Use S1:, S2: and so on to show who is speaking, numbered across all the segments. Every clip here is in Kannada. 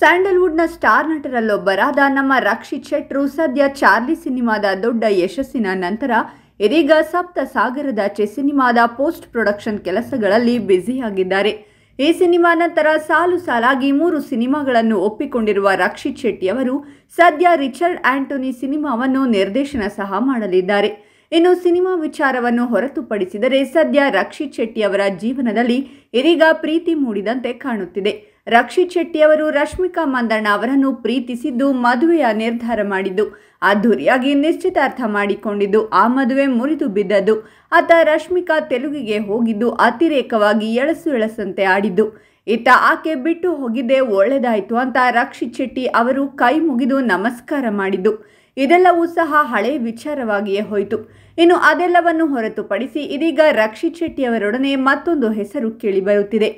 S1: ಸ್ಯಾಂಡಲ್ವುಡ್ನ ಸ್ಟಾರ್ ನಟರಲ್ಲೊಬ್ಬರಾದ ನಮ್ಮ ರಕ್ಷಿತ್ ಶೆಟ್ರು ಸದ್ಯ ಚಾರ್ಲಿ ಸಿನಿಮಾದ ದೊಡ್ಡ ಯಶಸ್ಸಿನ ನಂತರ ಇದೀಗ ಸಪ್ತ ಸಾಗರದ ಚೆ ಸಿನಿಮಾದ ಪೋಸ್ಟ್ ಪ್ರೊಡಕ್ಷನ್ ಕೆಲಸಗಳಲ್ಲಿ ಬ್ಯುಸಿಯಾಗಿದ್ದಾರೆ ಈ ಸಿನಿಮಾ ನಂತರ ಸಾಲು ಸಾಲಾಗಿ ಮೂರು ಸಿನಿಮಾಗಳನ್ನು ಒಪ್ಪಿಕೊಂಡಿರುವ ರಕ್ಷಿತ್ ಶೆಟ್ಟಿಯವರು ಸದ್ಯ ರಿಚರ್ಡ್ ಆಂಟೋನಿ ಸಿನಿಮಾವನ್ನು ನಿರ್ದೇಶನ ಸಹ ಮಾಡಲಿದ್ದಾರೆ ಇನ್ನು ಸಿನಿಮಾ ವಿಚಾರವನ್ನು ಹೊರತುಪಡಿಸಿದರೆ ಸದ್ಯ ರಕ್ಷಿತ್ ಶೆಟ್ಟಿಯವರ ಜೀವನದಲ್ಲಿ ಇದೀಗ ಪ್ರೀತಿ ಮೂಡಿದಂತೆ ಕಾಣುತ್ತಿದೆ ರಕ್ಷಿತ್ ಶೆಟ್ಟಿಯವರು ರಶ್ಮಿಕಾ ಮಂದಣ್ಣ ಅವರನ್ನು ಪ್ರೀತಿಸಿದ್ದು ಮದುವೆಯ ನಿರ್ಧಾರ ಮಾಡಿದ್ದು ಅದ್ದೂರಿಯಾಗಿ ನಿಶ್ಚಿತಾರ್ಥ ಮಾಡಿಕೊಂಡಿದ್ದು ಆ ಮದುವೆ ಮುರಿದು ಬಿದ್ದದ್ದು ಆತ ರಶ್ಮಿಕಾ ತೆಲುಗಿಗೆ ಹೋಗಿದ್ದು ಅತಿರೇಕವಾಗಿ ಎಳಸು ಎಳಸಂತೆ ಆಡಿದ್ದು ಇತ್ತ ಆಕೆ ಬಿಟ್ಟು ಹೋಗಿದ್ದೆ ಒಳ್ಳೆದಾಯಿತು ಅಂತ ರಕ್ಷಿತ್ ಶೆಟ್ಟಿ ಅವರು ಕೈ ಮುಗಿದು ನಮಸ್ಕಾರ ಮಾಡಿದ್ದು ಇದೆಲ್ಲವೂ ಸಹ ಹಳೆ ವಿಚಾರವಾಗಿಯೇ ಹೋಯಿತು ಇನ್ನು ಅದೆಲ್ಲವನ್ನು ಹೊರತುಪಡಿಸಿ ಇದೀಗ ರಕ್ಷಿತ್ ಶೆಟ್ಟಿಯವರೊಡನೆ ಮತ್ತೊಂದು ಹೆಸರು ಕೇಳಿಬರುತ್ತಿದೆ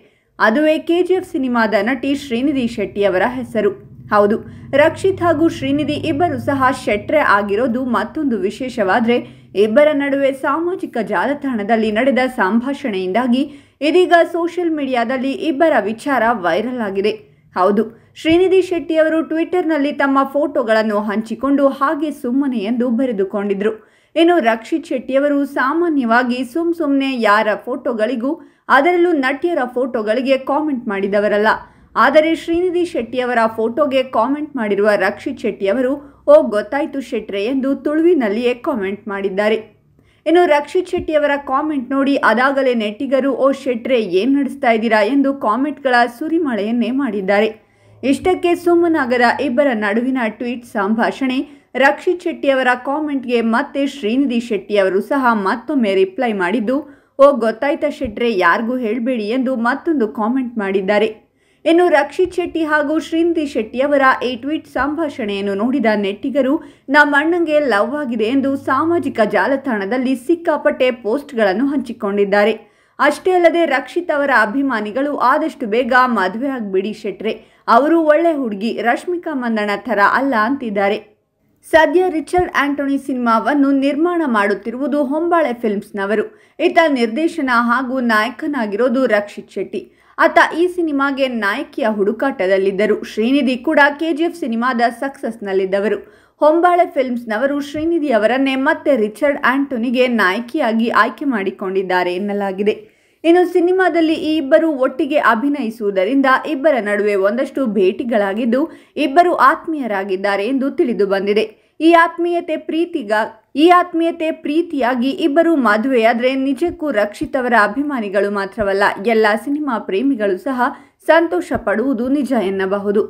S1: ಅದುವೇ ಕೆಜಿಎಫ್ ಸಿನಿಮಾದ ನಟಿ ಶ್ರೀನಿಧಿ ಶೆಟ್ಟಿಯವರ ಹೆಸರು ಹೌದು ರಕ್ಷಿತ್ ಹಾಗೂ ಶ್ರೀನಿಧಿ ಇಬ್ಬರು ಸಹ ಶೆಟ್ರೆ ಆಗಿರೋದು ಮತ್ತೊಂದು ವಿಶೇಷವಾದರೆ ಇಬ್ಬರ ನಡುವೆ ಸಾಮಾಜಿಕ ಜಾಲತಾಣದಲ್ಲಿ ನಡೆದ ಸಂಭಾಷಣೆಯಿಂದಾಗಿ ಇದೀಗ ಸೋಷಿಯಲ್ ಮೀಡಿಯಾದಲ್ಲಿ ಇಬ್ಬರ ವಿಚಾರ ವೈರಲ್ ಆಗಿದೆ ಹೌದು ಶ್ರೀನಿಧಿ ಶೆಟ್ಟಿ ಅವರು ಟ್ವಿಟರ್ನಲ್ಲಿ ತಮ್ಮ ಫೋಟೋಗಳನ್ನು ಹಂಚಿಕೊಂಡು ಹಾಗೆ ಸುಮ್ಮನೆ ಎಂದು ಬರೆದುಕೊಂಡಿದ್ರು ಇನ್ನು ರಕ್ಷಿತ್ ಶೆಟ್ಟಿಯವರು ಸಾಮಾನ್ಯವಾಗಿ ಸುಮ್ ಸುಮ್ಮನೆ ಯಾರ ಫೋಟೋಗಳಿಗೂ ಅದರಲ್ಲೂ ನಟಿಯರ ಫೋಟೋಗಳಿಗೆ ಕಾಮೆಂಟ್ ಮಾಡಿದವರಲ್ಲ ಆದರೆ ಶ್ರೀನಿಧಿ ಶೆಟ್ಟಿಯವರ ಫೋಟೋಗೆ ಕಾಮೆಂಟ್ ಮಾಡಿರುವ ರಕ್ಷಿತ್ ಶೆಟ್ಟಿಯವರು ಓ ಗೊತ್ತಾಯ್ತು ಶೆಟ್ರೆ ಎಂದು ತುಳುವಿನಲ್ಲಿಯೇ ಕಾಮೆಂಟ್ ಮಾಡಿದ್ದಾರೆ ಇನ್ನು ರಕ್ಷಿತ್ ಶೆಟ್ಟಿಯವರ ಕಾಮೆಂಟ್ ನೋಡಿ ಅದಾಗಲೇ ನೆಟ್ಟಿಗರು ಓ ಶೆಟ್ರೆ ಏನು ನಡೆಸ್ತಾ ಇದ್ದೀರಾ ಎಂದು ಕಾಮೆಂಟ್ಗಳ ಸುರಿಮಳೆಯನ್ನೇ ಮಾಡಿದ್ದಾರೆ ಇಷ್ಟಕ್ಕೆ ಸುಮ್ಮನಾಗದ ಇಬ್ಬರ ನಡುವಿನ ಟ್ವೀಟ್ ಸಂಭಾಷಣೆ ರಕ್ಷಿತ್ ಶೆಟ್ಟಿಯವರ ಕಾಮೆಂಟ್ಗೆ ಮತ್ತೆ ಶ್ರೀನಿಧಿ ಶೆಟ್ಟಿಯವರು ಸಹ ಮತ್ತೊಮ್ಮೆ ರಿಪ್ಲೈ ಮಾಡಿದ್ದು ಓ ಗೊತ್ತಾಯ್ತಾ ಶೆಟ್ರೆ ಯಾರಿಗೂ ಹೇಳಬೇಡಿ ಎಂದು ಮತ್ತೊಂದು ಕಾಮೆಂಟ್ ಮಾಡಿದ್ದಾರೆ ಇನ್ನು ರಕ್ಷಿತ್ ಶೆಟ್ಟಿ ಹಾಗೂ ಶೆಟ್ಟಿ ಅವರ ಈ ಟ್ವೀಟ್ ಸಂಭಾಷಣೆಯನ್ನು ನೋಡಿದ ನೆಟ್ಟಿಗರು ನಮ್ಮ ಅಣ್ಣಂಗೆ ಲವ್ ಆಗಿದೆ ಎಂದು ಸಾಮಾಜಿಕ ಜಾಲತಾಣದಲ್ಲಿ ಸಿಕ್ಕಾಪಟ್ಟೆ ಪೋಸ್ಟ್ಗಳನ್ನು ಹಂಚಿಕೊಂಡಿದ್ದಾರೆ ಅಷ್ಟೇ ಅಲ್ಲದೆ ರಕ್ಷಿತ್ ಅವರ ಅಭಿಮಾನಿಗಳು ಆದಷ್ಟು ಬೇಗ ಮದುವೆ ಆಗ್ಬಿಡಿ ಶೆಟ್ರೆ ಅವರು ಒಳ್ಳೆ ಹುಡುಗಿ ರಶ್ಮಿಕಾ ಮಂದಣ್ಣ ಥರ ಅಲ್ಲ ಅಂತಿದ್ದಾರೆ ಸದ್ಯ ರಿಚರ್ಡ್ ಆಂಟೋನಿ ಸಿನಿಮಾವನ್ನು ನಿರ್ಮಾಣ ಮಾಡುತ್ತಿರುವುದು ಹೊಂಬಾಳೆ ಫಿಲ್ಮ್ಸ್ನವರು ಈತ ನಿರ್ದೇಶನ ಹಾಗೂ ನಾಯಕನಾಗಿರೋದು ರಕ್ಷಿತ್ ಶೆಟ್ಟಿ ಆತ ಈ ಸಿನಿಮಾಗೆ ನಾಯಕಿಯ ಹುಡುಕಾಟದಲ್ಲಿದ್ದರು ಶ್ರೀನಿಧಿ ಕೂಡ ಕೆಜಿಎಫ್ ಸಿನಿಮಾದ ಸಕ್ಸಸ್ನಲ್ಲಿದ್ದವರು ಹೊಂಬಾಳೆ ಫಿಲ್ಮ್ಸ್ನವರು ಶ್ರೀನಿಧಿ ಅವರನ್ನೇ ಮತ್ತೆ ರಿಚರ್ಡ್ ಆಂಟೋನಿಗೆ ನಾಯಕಿಯಾಗಿ ಆಯ್ಕೆ ಮಾಡಿಕೊಂಡಿದ್ದಾರೆ ಎನ್ನಲಾಗಿದೆ ಇನ್ನು ಸಿನಿಮಾದಲ್ಲಿ ಈ ಇಬ್ಬರು ಒಟ್ಟಿಗೆ ಅಭಿನಯಿಸುವುದರಿಂದ ಇಬ್ಬರ ನಡುವೆ ಒಂದಷ್ಟು ಭೇಟಿಗಳಾಗಿದ್ದು ಇಬ್ಬರು ಆತ್ಮೀಯರಾಗಿದ್ದಾರೆ ಎಂದು ತಿಳಿದು ಬಂದಿದೆ ಈ ಆತ್ಮೀಯತೆ ಪ್ರೀತಿಗ ಈ ಆತ್ಮೀಯತೆ ಪ್ರೀತಿಯಾಗಿ ಇಬ್ಬರು ಮದುವೆಯಾದರೆ ನಿಜಕ್ಕೂ ರಕ್ಷಿತವರ ಅಭಿಮಾನಿಗಳು ಮಾತ್ರವಲ್ಲ ಎಲ್ಲ ಸಿನಿಮಾ ಪ್ರೇಮಿಗಳು ಸಹ ಸಂತೋಷ ಪಡುವುದು ನಿಜ ಎನ್ನಬಹುದು